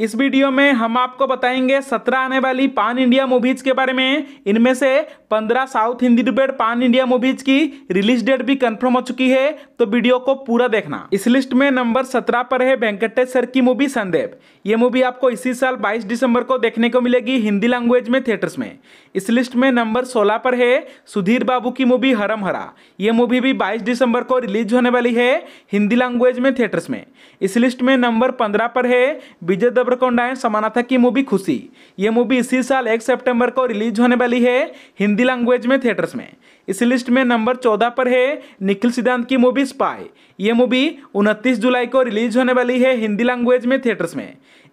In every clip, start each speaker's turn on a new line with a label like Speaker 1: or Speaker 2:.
Speaker 1: इस वीडियो में हम आपको बताएंगे सत्रह आने वाली पान इंडिया मूवीज के बारे में इनमें से पंद्रह south Hindi dubbed pan India movies की रिलीज डेट भी कंफर्म हो चुकी है तो वीडियो को पूरा देखना इस लिस्ट में नंबर सत्रह पर है वेंकटेश सर की मूवी संदेव ये मूवी आपको इसी साल बाईस दिसंबर को देखने को मिलेगी हिंदी लैंग्वेज में थिएटर्स में इस लिस्ट में नंबर सोलह पर है सुधीर बाबू की मूवी हरम हरा ये मूवी भी बाईस दिसंबर को रिलीज होने वाली है हिंदी लैंग्वेज में थिएटर्स में इस लिस्ट में नंबर पंद्रह पर है विजय खबर को डायन समाना था कि मूवी खुशी ये मूवी इसी साल एक सितंबर को रिलीज होने वाली है हिंदी लैंग्वेज में थिएटर्स में इस लिस्ट में नंबर चौदह पर है निखिल सिद्धांत की मूवी स्पाई ये मूवी उनतीस जुलाई को रिलीज होने वाली है हिंदी लैंग्वेज में थिएटर्स में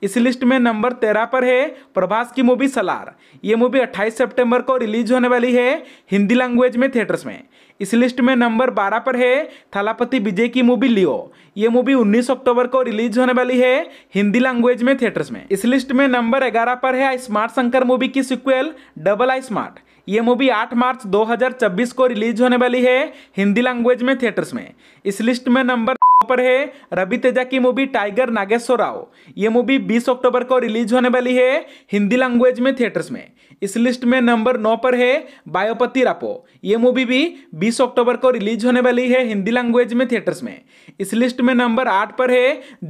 Speaker 1: इस लिस्ट में नंबर तेरह पर है प्रभास की मूवी सलार ये मूवी 28 सितंबर को रिलीज होने वाली है हिंदी लैंग्वेज में थिएटर्स में इस लिस्ट में नंबर बारह पर है थालापति विजय की मूवी लियो ये मूवी 19 अक्टूबर को रिलीज होने वाली है हिंदी लैंग्वेज में थिएटर्स में इस लिस्ट में नंबर ग्यारह पर है स्मार्ट शंकर मूवी की सिक्वेल डबल आई स्मार्ट ये मूवी 8 मार्च 2026 को रिलीज होने वाली है हिंदी लैंग्वेज में थिएटर्स में इस लिस्ट में नंबर पर है रवि तेजा की मूवी टाइगर नागेश्वर राव ये मूवी 20 अक्टूबर को रिलीज होने वाली है हिंदी लैंग्वेज में थिएटर्स में इस लिस्ट में नंबर नौ पर है बायोपति रापो ये मूवी भी 20 अक्टूबर को रिलीज होने वाली है हिंदी लैंग्वेज में थिएटर्स में इस लिस्ट में नंबर आठ पर है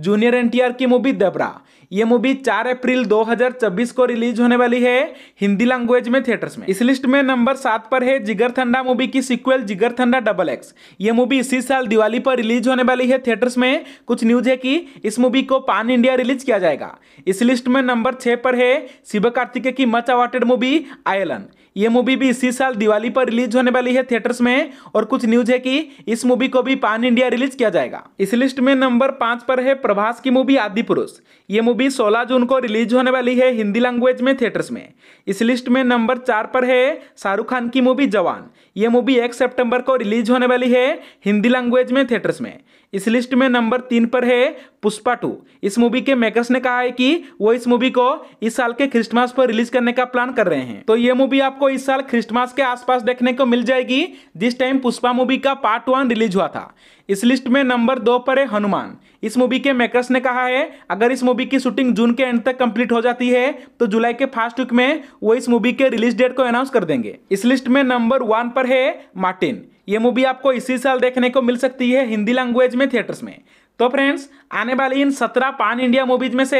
Speaker 1: जूनियर एनटीआर की मूवी दबरा ये मूवी 4 अप्रैल 2024 को रिलीज होने वाली है हिंदी लैंग्वेज में थिएटर्स में इस लिस्ट में नंबर सात पर है जिगर थंडा मूवी की सिक्वेल जिगर थंडा डबल एक्स ये मूवी इसी साल दिवाली पर रिलीज होने वाली है थिएटर्स में कुछ न्यूज है कि इस मूवी को पान इंडिया रिलीज किया जाएगा इस लिस्ट में नंबर छह पर है शिव कार्तिके की मच अवार्टेड Mobi Island. ये मूवी भी इसी साल दिवाली पर रिलीज होने वाली है थिएटर्स में और कुछ न्यूज है कि इस मूवी को भी पान इंडिया रिलीज किया जाएगा इस लिस्ट में नंबर पांच पर है प्रभास की मूवी आदि पुरुष ये मूवी सोलह जून को रिलीज होने वाली है हिंदी लैंग्वेज में थिएटर्स में इस लिस्ट में नंबर चार पर है शाहरुख खान की मूवी जवान ये मूवी एक सेप्टेम्बर को रिलीज होने वाली है हिंदी लैंग्वेज में थिएटर्स में इस लिस्ट में नंबर तीन पर है पुष्पा टू इस मूवी के मेकर्स ने कहा है कि वो इस मूवी को इस साल के क्रिसमस पर रिलीज करने का प्लान कर रहे हैं तो ये मूवी आपको आपको इस साल क्रिसमस के आसपास देखने को मिल जाएगी जिस टाइम पुष्पा मूवी का पार्ट वन रिलीज हुआ था इस लिस्ट में नंबर दो पर है हनुमान इस मूवी के मेकर्स ने कहा है अगर इस मूवी की शूटिंग जून के एंड तक कंप्लीट हो जाती है तो जुलाई के फर्स्ट वीक में वो इस मूवी के रिलीज डेट को अनाउंस कर देंगे इस लिस्ट में नंबर वन पर है मार्टिन ये मूवी आपको इसी साल देखने को मिल सकती है हिंदी लैंग्वेज में थिएटर्स में तो फ्रेंड्स आने वाली इन सत्रह पान इंडिया मूवीज में से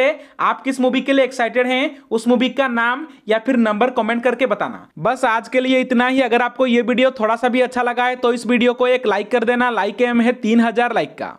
Speaker 1: आप किस मूवी के लिए एक्साइटेड हैं उस मूवी का नाम या फिर नंबर कमेंट करके बताना बस आज के लिए इतना ही अगर आपको ये वीडियो थोड़ा सा भी अच्छा लगा है तो इस वीडियो को एक लाइक कर देना लाइक एम है तीन हजार लाइक का